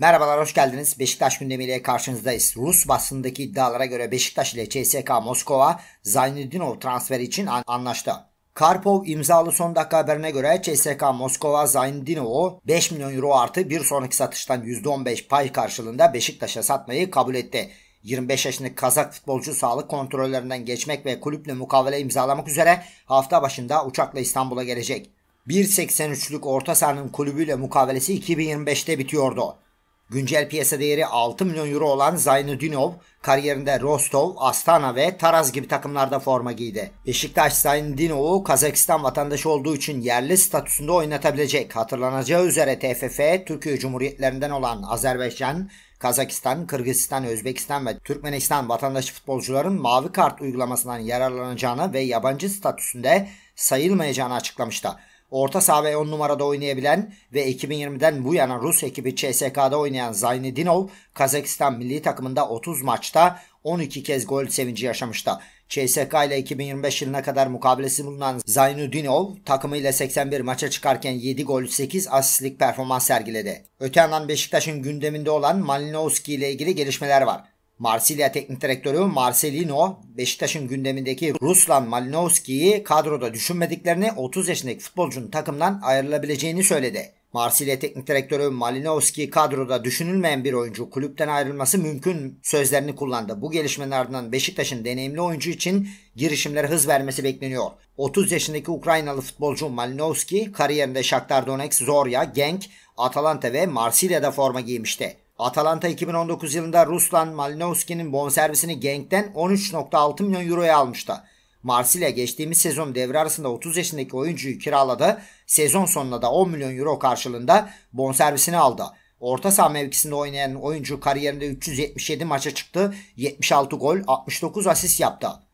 Merhabalar hoş geldiniz. Beşiktaş gündemiyle karşınızdayız. Rus basındaki iddialara göre Beşiktaş ile CSK Moskova Zaynudinov transferi için anlaştı. Karpov imzalı son dakika haberine göre CSK Moskova Zaynudinov'u 5 milyon euro artı bir sonraki satıştan %15 pay karşılığında Beşiktaş'a satmayı kabul etti. 25 yaşındaki Kazak futbolcu sağlık kontrollerinden geçmek ve kulüple mukavele imzalamak üzere hafta başında uçakla İstanbul'a gelecek. 1.83'lük orta sahanın kulübüyle mukavelesi 2025'te bitiyordu. Güncel piyasa değeri 6 milyon euro olan Zaynudinov kariyerinde Rostov, Astana ve Taraz gibi takımlarda forma giydi. Beşiktaş Zaynudinov'u Kazakistan vatandaşı olduğu için yerli statüsünde oynatabilecek. Hatırlanacağı üzere TFF, Türkiye Cumhuriyetlerinden olan Azerbaycan, Kazakistan, Kırgızistan, Özbekistan ve Türkmenistan vatandaşı futbolcuların mavi kart uygulamasından yararlanacağını ve yabancı statüsünde sayılmayacağını açıklamıştı. Orta saha ve 10 numarada oynayabilen ve 2020'den bu yana Rus ekibi CSK'da oynayan Zaynedinov, Kazakistan milli takımında 30 maçta 12 kez gol sevinci yaşamıştı. CSK ile 2025 yılına kadar mukabelesi bulunan Zaynudinov takımıyla 81 maça çıkarken 7 gol 8 asistlik performans sergiledi. Öte yandan Beşiktaş'ın gündeminde olan Malinowski ile ilgili gelişmeler var. Marsilya teknik direktörü Marcelino Beşiktaş'ın gündemindeki Ruslan Malinowski'yi kadroda düşünmediklerini 30 yaşındaki futbolcunun takımdan ayrılabileceğini söyledi. Marsilya teknik direktörü Malinowski kadroda düşünülmeyen bir oyuncu kulüpten ayrılması mümkün sözlerini kullandı. Bu gelişmenin ardından Beşiktaş'ın deneyimli oyuncu için girişimlere hız vermesi bekleniyor. 30 yaşındaki Ukraynalı futbolcu Malinowski kariyerinde Shakhtar Donetsk, Zorya, Genk, Atalanta ve Marsilya'da forma giymişti. Atalanta 2019 yılında Ruslan Malinowski'nin bonservisini Genk'ten 13.6 milyon euroya almıştı. Marsilya geçtiğimiz sezon devre arasında 30 yaşındaki oyuncuyu kiraladı. Sezon sonunda da 10 milyon euro karşılığında bonservisini aldı. Orta saha mevkisinde oynayan oyuncu kariyerinde 377 maça çıktı. 76 gol, 69 asist yaptı.